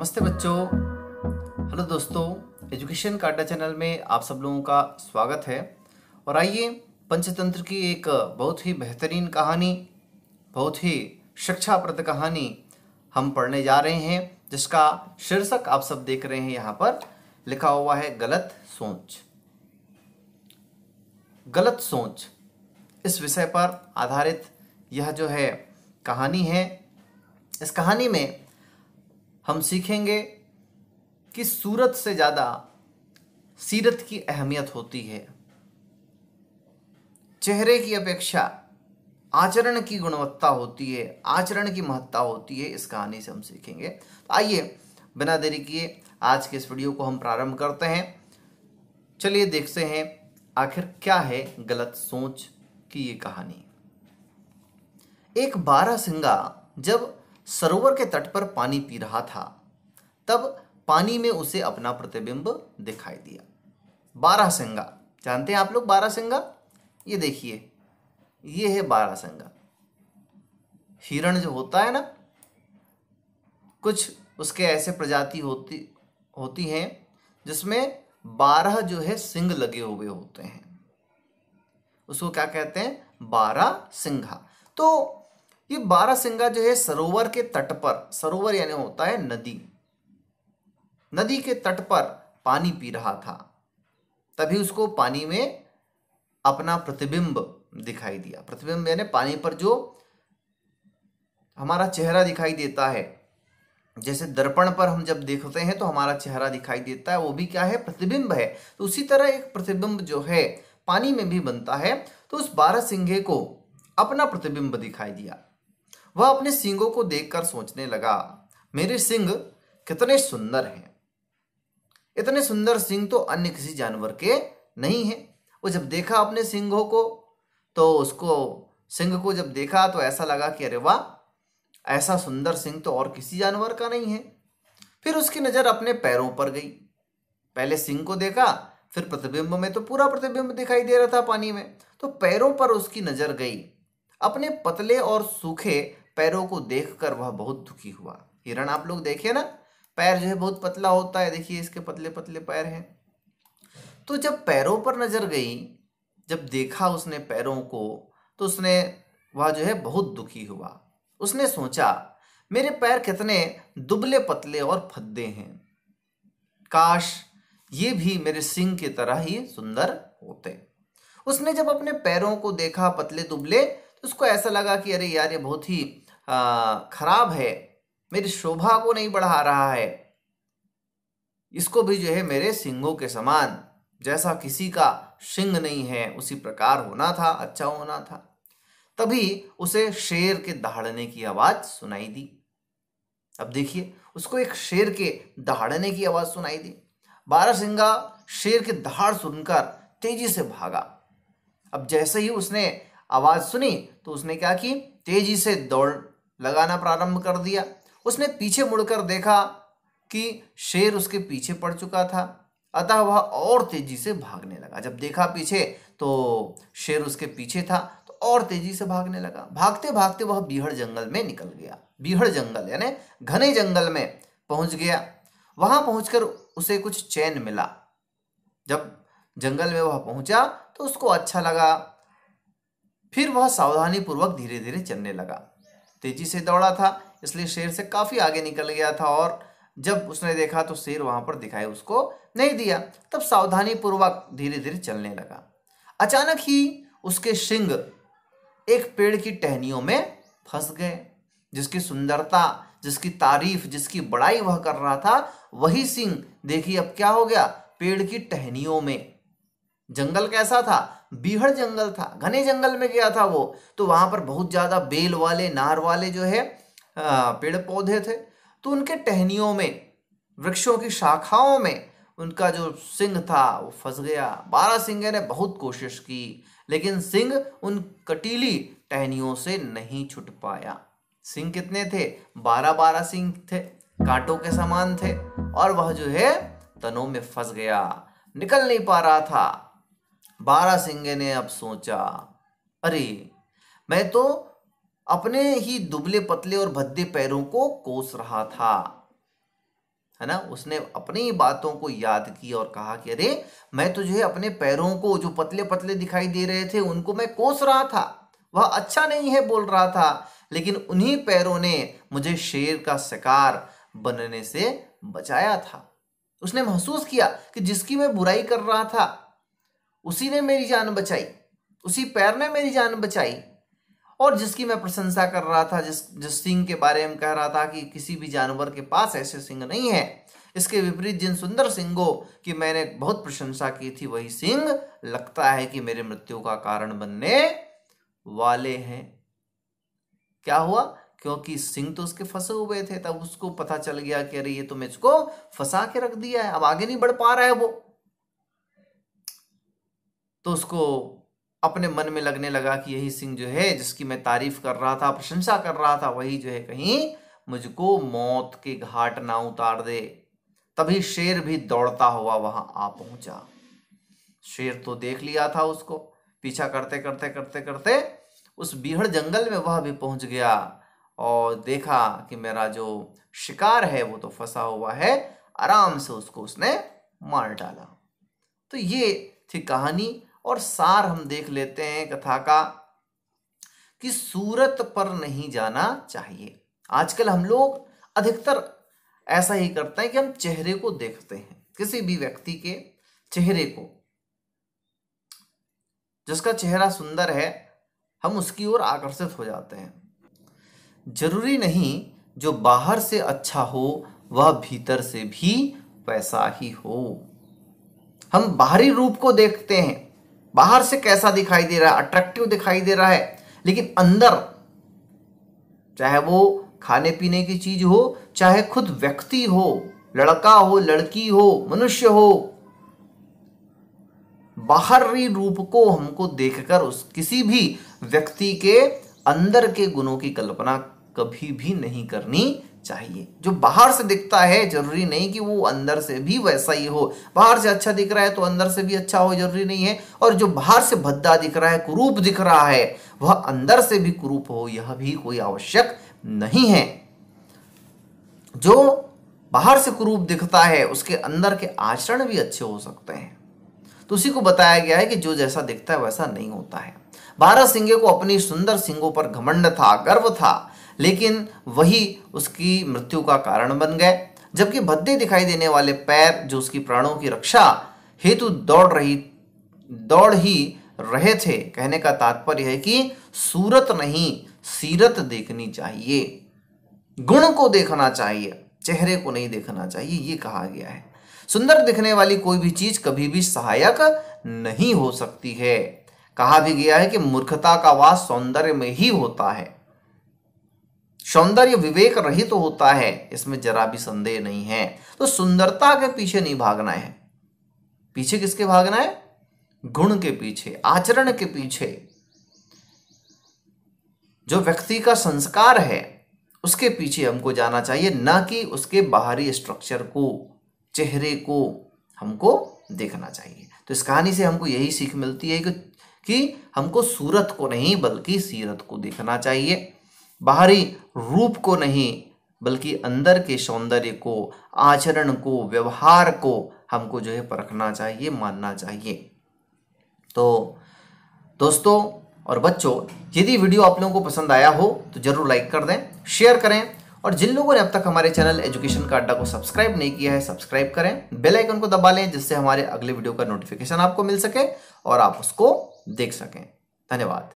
नमस्ते बच्चों हेलो दोस्तों एजुकेशन काटा चैनल में आप सब लोगों का स्वागत है और आइए पंचतंत्र की एक बहुत ही बेहतरीन कहानी बहुत ही शिक्षाप्रद कहानी हम पढ़ने जा रहे हैं जिसका शीर्षक आप सब देख रहे हैं यहाँ पर लिखा हुआ है गलत सोच गलत सोच इस विषय पर आधारित यह जो है कहानी है इस कहानी में हम सीखेंगे कि सूरत से ज़्यादा सीरत की अहमियत होती है चेहरे की अपेक्षा आचरण की गुणवत्ता होती है आचरण की महत्ता होती है इस कहानी से हम सीखेंगे तो आइए बिना देरी किए आज के इस वीडियो को हम प्रारंभ करते हैं चलिए देखते हैं आखिर क्या है गलत सोच की ये कहानी एक बारह सिंगा जब सरोवर के तट पर पानी पी रहा था तब पानी में उसे अपना प्रतिबिंब दिखाई दिया बारह सिंगा जानते हैं आप लोग बारह सिंगा ये देखिए ये है बारह सिंगा हिरण जो होता है ना कुछ उसके ऐसे प्रजाति होती होती हैं जिसमें बारह जो है सिंग लगे हुए होते हैं उसको क्या कहते हैं बारह सिंघा तो ये बारह सिंगा जो है सरोवर के तट पर सरोवर यानी होता है नदी नदी के तट पर पानी पी रहा था तभी उसको पानी में अपना प्रतिबिंब दिखाई दिया प्रतिबिंब यानी पानी पर जो हमारा चेहरा दिखाई देता है जैसे दर्पण पर हम जब देखते हैं तो हमारा चेहरा दिखाई देता है वो भी क्या है प्रतिबिंब है तो उसी तरह एक प्रतिबिंब जो है पानी में भी बनता है तो उस बारह सिंघे को अपना प्रतिबिंब दिखाई दिया वह अपने सिंगों को देखकर सोचने लगा मेरे सिंग कितने सुंदर हैं इतने सुंदर सिंह तो अन्य किसी जानवर के नहीं है वो जब देखा अपने सिंहों को तो उसको सिंह को जब देखा तो ऐसा लगा कि अरे वाह ऐसा सुंदर सिंह तो और किसी जानवर का नहीं है फिर उसकी नज़र अपने पैरों पर गई पहले सिंह को देखा फिर प्रतिबिंब में तो पूरा प्रतिबिंब दिखाई दे रहा था पानी में तो पैरों पर उसकी नज़र गई अपने पतले और सूखे पैरों को देखकर वह बहुत दुखी हुआ हिरण आप लोग देखे ना पैर जो है बहुत पतला होता है देखिए इसके पतले पतले पैर हैं तो जब पैरों पर नजर गई जब देखा उसने पैरों को तो उसने वह जो है बहुत दुखी हुआ उसने सोचा मेरे पैर कितने दुबले पतले और फद्दे हैं काश ये भी मेरे सिंह की तरह ही सुंदर होते उसने जब अपने पैरों को देखा पतले दुबले उसको ऐसा लगा कि अरे यार ये बहुत ही खराब है मेरी शोभा को नहीं बढ़ा रहा है इसको भी जो है मेरे सिंगों के समान जैसा किसी का सिंह नहीं है उसी प्रकार होना था अच्छा होना था तभी उसे शेर के दहाड़ने की आवाज़ सुनाई दी अब देखिए उसको एक शेर के दहाड़ने की आवाज़ सुनाई दी सिंगा शेर के दहाड़ सुनकर तेजी से भागा अब जैसे ही उसने आवाज़ सुनी तो उसने क्या की तेजी से दौड़ लगाना प्रारंभ कर दिया उसने पीछे मुड़कर देखा कि शेर उसके पीछे पड़ चुका था अतः वह और तेजी से भागने लगा जब देखा पीछे तो शेर उसके पीछे था तो और तेजी से भागने लगा भागते भागते वह बीहड़ जंगल में निकल गया बीहड़ जंगल यानी घने जंगल में पहुंच गया वहां पहुंचकर उसे कुछ चैन मिला जब जंगल में वह पहुंचा तो उसको अच्छा लगा फिर वह सावधानी पूर्वक धीरे धीरे चलने लगा तेजी से दौड़ा था इसलिए शेर से काफ़ी आगे निकल गया था और जब उसने देखा तो शेर वहाँ पर दिखाई उसको नहीं दिया तब सावधानी पूर्वक धीरे धीरे चलने लगा अचानक ही उसके शिंग एक पेड़ की टहनियों में फंस गए जिसकी सुंदरता जिसकी तारीफ जिसकी बड़ाई वह कर रहा था वही सिंह देखिए अब क्या हो गया पेड़ की टहनियों में जंगल कैसा था बीहड़ जंगल था घने जंगल में गया था वो तो वहाँ पर बहुत ज़्यादा बेल वाले नार वाले जो है पेड़ पौधे थे तो उनके टहनियों में वृक्षों की शाखाओं में उनका जो सिंह था वो फंस गया बारह सिंह ने बहुत कोशिश की लेकिन सिंह उन कटीली टहनियों से नहीं छुट पाया सिंह कितने थे बारह बारह सिंह थे कांटों के समान थे और वह जो है तनों में फंस गया निकल नहीं पा रहा था बारह सिंगे ने अब सोचा अरे मैं तो अपने ही दुबले पतले और भद्दे पैरों को कोस रहा था है ना उसने अपनी ही बातों को याद किया और कहा कि अरे मैं तो जो है अपने पैरों को जो पतले पतले दिखाई दे रहे थे उनको मैं कोस रहा था वह अच्छा नहीं है बोल रहा था लेकिन उन्हीं पैरों ने मुझे शेर का शिकार बनने से बचाया था उसने महसूस किया कि जिसकी मैं बुराई कर रहा था उसी ने मेरी जान बचाई उसी पैर ने मेरी जान बचाई और जिसकी मैं प्रशंसा कर रहा था जिस जिस सिंह के बारे में कह रहा था कि किसी भी जानवर के पास ऐसे सिंह नहीं है इसके विपरीत जिन सुंदर सिंहों की मैंने बहुत प्रशंसा की थी वही सिंह लगता है कि मेरे मृत्यु का कारण बनने वाले हैं क्या हुआ क्योंकि सिंह तो उसके फंसे हुए थे तब उसको पता चल गया कि अरे ये तो मुझको फंसा के रख दिया है अब आगे नहीं बढ़ पा रहा है वो तो उसको अपने मन में लगने लगा कि यही सिंह जो है जिसकी मैं तारीफ कर रहा था प्रशंसा कर रहा था वही जो है कहीं मुझको मौत के घाट ना उतार दे तभी शेर भी दौड़ता हुआ वहां आ पहुंचा शेर तो देख लिया था उसको पीछा करते करते करते करते उस बीहड़ जंगल में वह भी पहुंच गया और देखा कि मेरा जो शिकार है वो तो फंसा हुआ है आराम से उसको उसने मार डाला तो ये थी कहानी और सार हम देख लेते हैं कथा का कि सूरत पर नहीं जाना चाहिए आजकल हम लोग अधिकतर ऐसा ही करते हैं कि हम चेहरे को देखते हैं किसी भी व्यक्ति के चेहरे को जिसका चेहरा सुंदर है हम उसकी ओर आकर्षित हो जाते हैं जरूरी नहीं जो बाहर से अच्छा हो वह भीतर से भी वैसा ही हो हम बाहरी रूप को देखते हैं बाहर से कैसा दिखाई दे रहा है अट्रैक्टिव दिखाई दे रहा है लेकिन अंदर चाहे वो खाने पीने की चीज हो चाहे खुद व्यक्ति हो लड़का हो लड़की हो मनुष्य हो बाहरी रूप को हमको देखकर उस किसी भी व्यक्ति के अंदर के गुणों की कल्पना कभी भी नहीं करनी चाहिए जो बाहर से दिखता है जरूरी नहीं कि वो अंदर से भी वैसा ही हो बाहर से अच्छा दिख रहा है तो अंदर से भी अच्छा हो जरूरी नहीं है और जो बाहर से भद्दा दिख रहा है कुरूप दिख रहा है वह अंदर से भी कुरूप हो यह भी कोई आवश्यक नहीं है जो बाहर से कुरूप दिखता है उसके अंदर के आचरण भी अच्छे हो सकते हैं तो उसी को बताया गया है कि जो जैसा दिखता है वैसा नहीं होता है बारह सिंगे को अपनी सुंदर सिंगों पर घमंड था गर्व था लेकिन वही उसकी मृत्यु का कारण बन गए जबकि भद्दे दिखाई देने वाले पैर जो उसकी प्राणों की रक्षा हेतु दौड़ रही दौड़ ही रहे थे कहने का तात्पर्य है कि सूरत नहीं सीरत देखनी चाहिए गुण को देखना चाहिए चेहरे को नहीं देखना चाहिए ये कहा गया है सुंदर दिखने वाली कोई भी चीज कभी भी सहायक नहीं हो सकती है कहा भी गया है कि मूर्खता का वास सौंदर्य में ही होता है सौंदर्य विवेक रहित तो होता है इसमें जरा भी संदेह नहीं है तो सुंदरता के पीछे नहीं भागना है पीछे किसके भागना है गुण के पीछे आचरण के पीछे जो व्यक्ति का संस्कार है उसके पीछे हमको जाना चाहिए ना कि उसके बाहरी स्ट्रक्चर को चेहरे को हमको देखना चाहिए तो इस कहानी से हमको यही सीख मिलती है कि, कि हमको सूरत को नहीं बल्कि सीरत को देखना चाहिए बाहरी रूप को नहीं बल्कि अंदर के सौंदर्य को आचरण को व्यवहार को हमको जो है परखना चाहिए मानना चाहिए तो दोस्तों और बच्चों यदि वीडियो आप लोगों को पसंद आया हो तो ज़रूर लाइक कर दें शेयर करें और जिन लोगों ने अब तक हमारे चैनल एजुकेशन का अड्डा को सब्सक्राइब नहीं किया है सब्सक्राइब करें बेल आइकन को दबा लें जिससे हमारे अगले वीडियो का नोटिफिकेशन आपको मिल सके और आप उसको देख सकें धन्यवाद